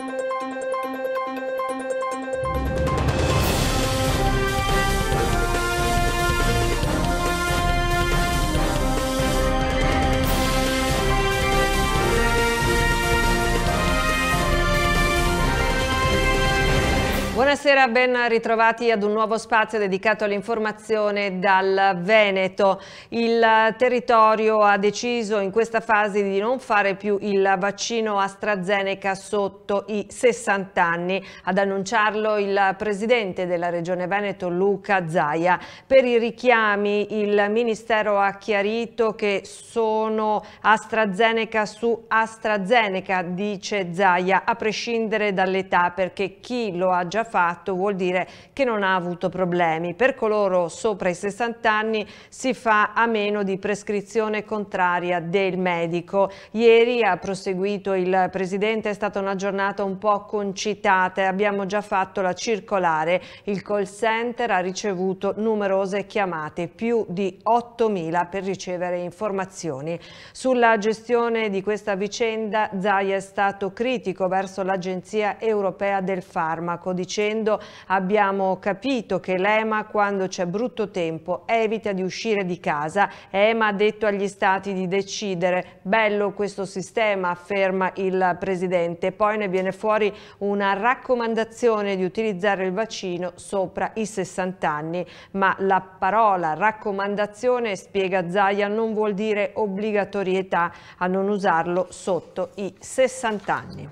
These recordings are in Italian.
Thank you. Buonasera, ben ritrovati ad un nuovo spazio dedicato all'informazione dal Veneto. Il territorio ha deciso in questa fase di non fare più il vaccino AstraZeneca sotto i 60 anni. Ad annunciarlo il presidente della Regione Veneto Luca Zaia. Per i richiami il Ministero ha chiarito che sono AstraZeneca su AstraZeneca, dice Zaia, a prescindere dall'età perché chi lo ha già fatto fatto vuol dire che non ha avuto problemi. Per coloro sopra i 60 anni si fa a meno di prescrizione contraria del medico. Ieri ha proseguito il Presidente, è stata una giornata un po' concitata, abbiamo già fatto la circolare, il call center ha ricevuto numerose chiamate, più di 8.000 per ricevere informazioni. Sulla gestione di questa vicenda Zai è stato critico verso l'Agenzia Europea del Farmaco, dice dicendo abbiamo capito che l'EMA quando c'è brutto tempo evita di uscire di casa. EMA ha detto agli stati di decidere. Bello questo sistema, afferma il Presidente. Poi ne viene fuori una raccomandazione di utilizzare il vaccino sopra i 60 anni. Ma la parola raccomandazione, spiega Zaia, non vuol dire obbligatorietà a non usarlo sotto i 60 anni.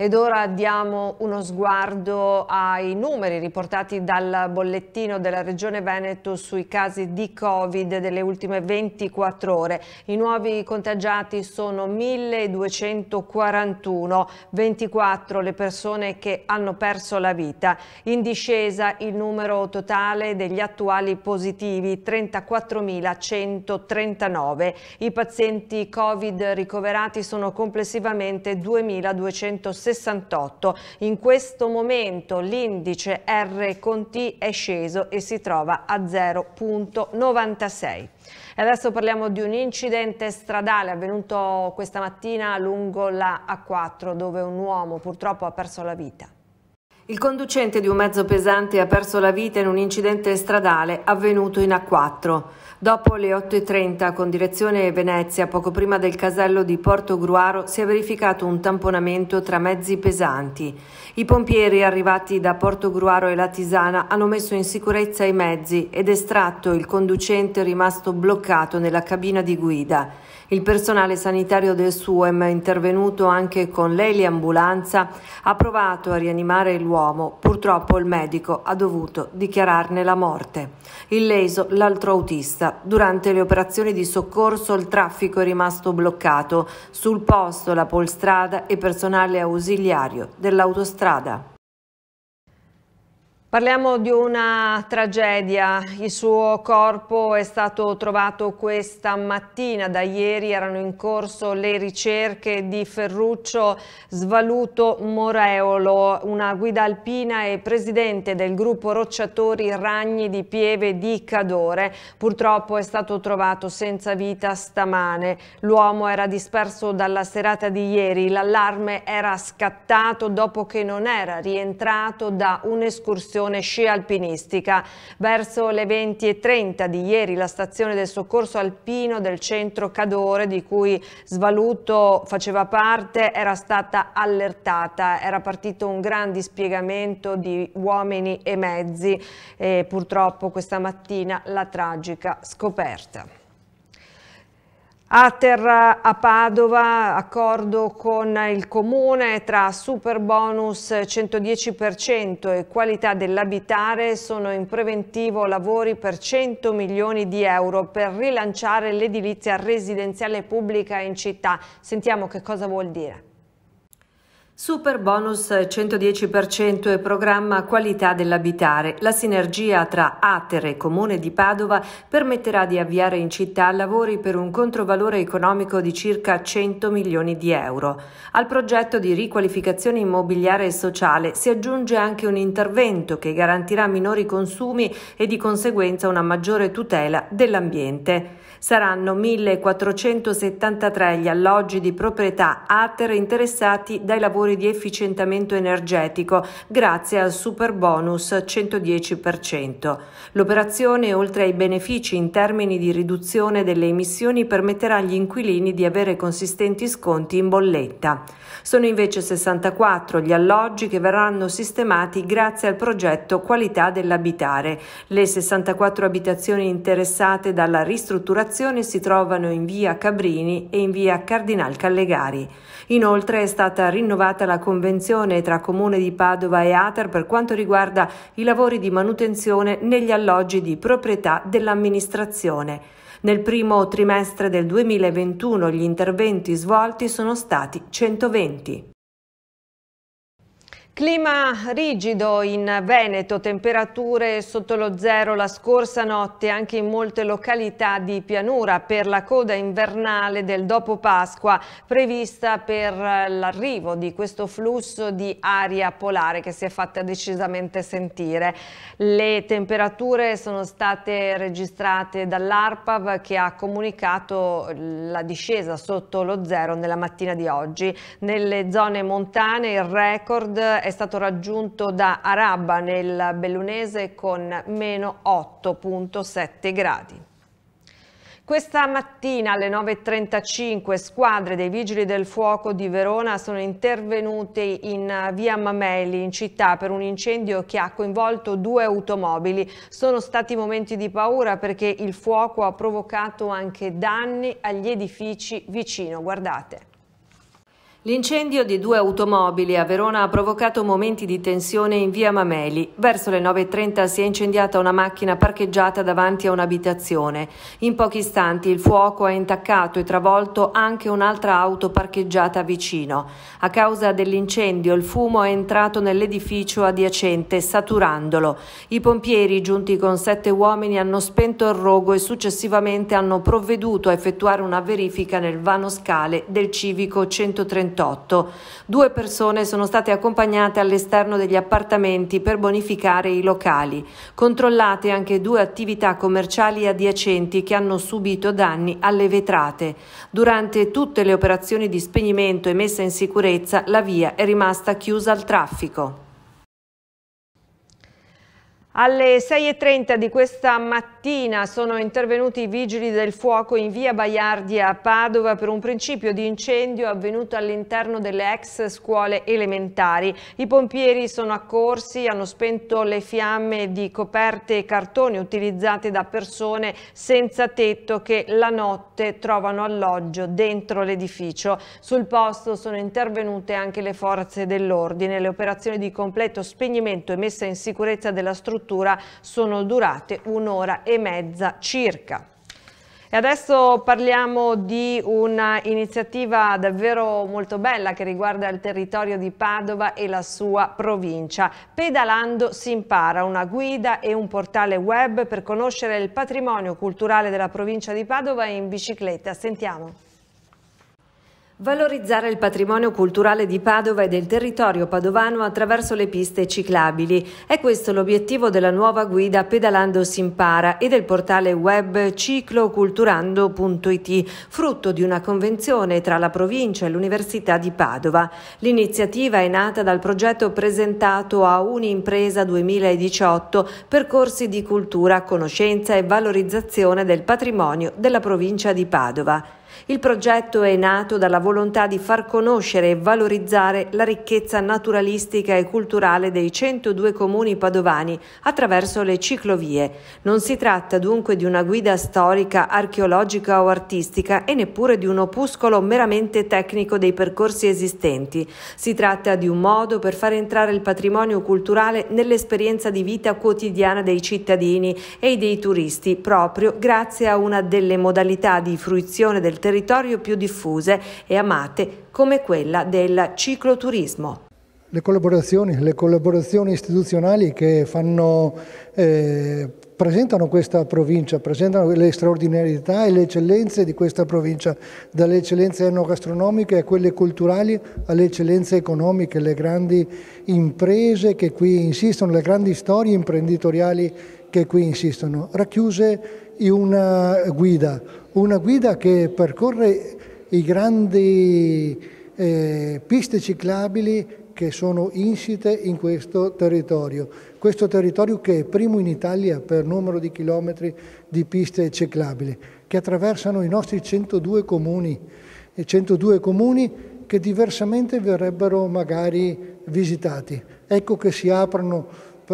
Ed ora diamo uno sguardo ai numeri riportati dal bollettino della Regione Veneto sui casi di Covid delle ultime 24 ore. I nuovi contagiati sono 1241, 24 le persone che hanno perso la vita. In discesa il numero totale degli attuali positivi 34.139. I pazienti Covid ricoverati sono complessivamente 2.260 68. In questo momento l'indice R con T è sceso e si trova a 0.96. E adesso parliamo di un incidente stradale avvenuto questa mattina lungo la A4 dove un uomo purtroppo ha perso la vita. Il conducente di un mezzo pesante ha perso la vita in un incidente stradale avvenuto in A4. Dopo le 8.30 con direzione Venezia, poco prima del casello di Porto Gruaro, si è verificato un tamponamento tra mezzi pesanti. I pompieri arrivati da Porto Gruaro e la Tisana hanno messo in sicurezza i mezzi ed estratto il conducente rimasto bloccato nella cabina di guida. Il personale sanitario del SUEM, intervenuto anche con l'eliambulanza, ha provato a rianimare l'uomo uomo, purtroppo il medico ha dovuto dichiararne la morte. Illeso l'altro autista. Durante le operazioni di soccorso il traffico è rimasto bloccato. Sul posto la polstrada e personale ausiliario dell'autostrada. Parliamo di una tragedia, il suo corpo è stato trovato questa mattina, da ieri erano in corso le ricerche di Ferruccio Svaluto Moreolo, una guida alpina e presidente del gruppo Rocciatori Ragni di Pieve di Cadore. Purtroppo è stato trovato senza vita stamane, l'uomo era disperso dalla serata di ieri, l'allarme era scattato dopo che non era rientrato da un'escursione associazione sci alpinistica. Verso le 20.30 di ieri la stazione del soccorso alpino del centro Cadore di cui Svaluto faceva parte era stata allertata, era partito un gran dispiegamento di uomini e mezzi e purtroppo questa mattina la tragica scoperta. Ater a Padova, accordo con il comune tra super bonus 110% e qualità dell'abitare sono in preventivo lavori per 100 milioni di euro per rilanciare l'edilizia residenziale pubblica in città. Sentiamo che cosa vuol dire. Super bonus 110% e programma qualità dell'abitare. La sinergia tra Atere e Comune di Padova permetterà di avviare in città lavori per un controvalore economico di circa 100 milioni di euro. Al progetto di riqualificazione immobiliare e sociale si aggiunge anche un intervento che garantirà minori consumi e di conseguenza una maggiore tutela dell'ambiente. Saranno 1473 gli alloggi di proprietà ATER interessati dai lavori di efficientamento energetico grazie al super bonus 110%. L'operazione, oltre ai benefici in termini di riduzione delle emissioni, permetterà agli inquilini di avere consistenti sconti in bolletta. Sono invece 64 gli alloggi che verranno sistemati grazie al progetto Qualità dell'abitare. Le 64 abitazioni interessate dalla ristrutturazione stazioni si trovano in via Cabrini e in via Cardinal Callegari. Inoltre è stata rinnovata la convenzione tra Comune di Padova e Ater per quanto riguarda i lavori di manutenzione negli alloggi di proprietà dell'amministrazione. Nel primo trimestre del 2021 gli interventi svolti sono stati 120. Clima rigido in Veneto, temperature sotto lo zero la scorsa notte anche in molte località di pianura per la coda invernale del dopo Pasqua prevista per l'arrivo di questo flusso di aria polare che si è fatta decisamente sentire. Le temperature sono state registrate dall'ARPAV che ha comunicato la discesa sotto lo zero nella mattina di oggi. Nelle zone montane il record è è stato raggiunto da Araba nel Bellunese con meno 8,7 gradi. Questa mattina alle 9.35 squadre dei Vigili del Fuoco di Verona sono intervenute in via Mameli in città per un incendio che ha coinvolto due automobili. Sono stati momenti di paura perché il fuoco ha provocato anche danni agli edifici vicino. Guardate. L'incendio di due automobili a Verona ha provocato momenti di tensione in via Mameli. Verso le 9.30 si è incendiata una macchina parcheggiata davanti a un'abitazione. In pochi istanti il fuoco ha intaccato e travolto anche un'altra auto parcheggiata vicino. A causa dell'incendio il fumo è entrato nell'edificio adiacente, saturandolo. I pompieri, giunti con sette uomini, hanno spento il rogo e successivamente hanno provveduto a effettuare una verifica nel vano scale del civico 131 38. Due persone sono state accompagnate all'esterno degli appartamenti per bonificare i locali. Controllate anche due attività commerciali adiacenti che hanno subito danni alle vetrate. Durante tutte le operazioni di spegnimento e messa in sicurezza la via è rimasta chiusa al traffico. Alle 6.30 di questa mattina sono intervenuti i vigili del fuoco in via Baiardi a Padova per un principio di incendio avvenuto all'interno delle ex scuole elementari. I pompieri sono accorsi, hanno spento le fiamme di coperte e cartoni utilizzate da persone senza tetto che la notte trovano alloggio dentro l'edificio. Sul posto sono intervenute anche le forze dell'ordine. Le operazioni di completo spegnimento e messa in sicurezza della struttura struttura sono durate un'ora e mezza circa. E adesso parliamo di un'iniziativa davvero molto bella che riguarda il territorio di Padova e la sua provincia. Pedalando si impara una guida e un portale web per conoscere il patrimonio culturale della provincia di Padova in bicicletta. Sentiamo. Valorizzare il patrimonio culturale di Padova e del territorio padovano attraverso le piste ciclabili. È questo l'obiettivo della nuova guida Pedalando si impara e del portale web cicloculturando.it, frutto di una convenzione tra la provincia e l'Università di Padova. L'iniziativa è nata dal progetto presentato a Unimpresa 2018, percorsi di cultura, conoscenza e valorizzazione del patrimonio della provincia di Padova. Il progetto è nato dalla volontà di far conoscere e valorizzare la ricchezza naturalistica e culturale dei 102 comuni padovani attraverso le ciclovie. Non si tratta dunque di una guida storica, archeologica o artistica e neppure di un opuscolo meramente tecnico dei percorsi esistenti. Si tratta di un modo per far entrare il patrimonio culturale nell'esperienza di vita quotidiana dei cittadini e dei turisti proprio grazie a una delle modalità di fruizione del territorio territorio più diffuse e amate come quella del cicloturismo. Le collaborazioni, le collaborazioni istituzionali che fanno, eh, presentano questa provincia, presentano le straordinarietà e le eccellenze di questa provincia, dalle eccellenze enogastronomiche a quelle culturali, alle eccellenze economiche, le grandi imprese che qui insistono, le grandi storie imprenditoriali che qui insistono, racchiuse una guida, una guida che percorre i grandi eh, piste ciclabili che sono insite in questo territorio. Questo territorio che è primo in Italia per numero di chilometri di piste ciclabili, che attraversano i nostri 102 comuni, 102 comuni che diversamente verrebbero magari visitati. Ecco che si aprono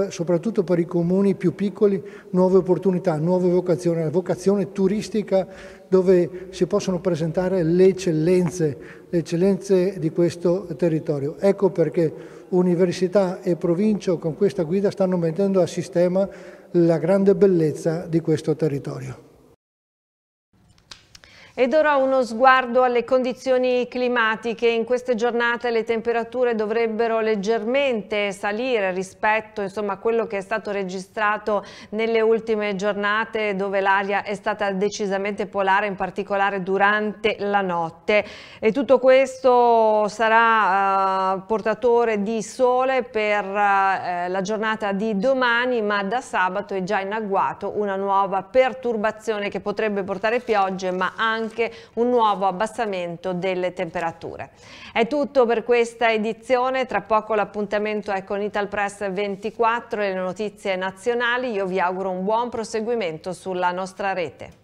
soprattutto per i comuni più piccoli, nuove opportunità, nuove vocazioni, la vocazione turistica dove si possono presentare le eccellenze, le eccellenze di questo territorio. Ecco perché università e provincia con questa guida stanno mettendo a sistema la grande bellezza di questo territorio. Ed ora uno sguardo alle condizioni climatiche. In queste giornate le temperature dovrebbero leggermente salire rispetto insomma, a quello che è stato registrato nelle ultime giornate dove l'aria è stata decisamente polare, in particolare durante la notte. E tutto questo sarà eh, portatore di sole per eh, la giornata di domani, ma da sabato è già in agguato una nuova perturbazione che potrebbe portare piogge, ma anche anche un nuovo abbassamento delle temperature. È tutto per questa edizione, tra poco l'appuntamento è con Ital Press 24 e le notizie nazionali, io vi auguro un buon proseguimento sulla nostra rete.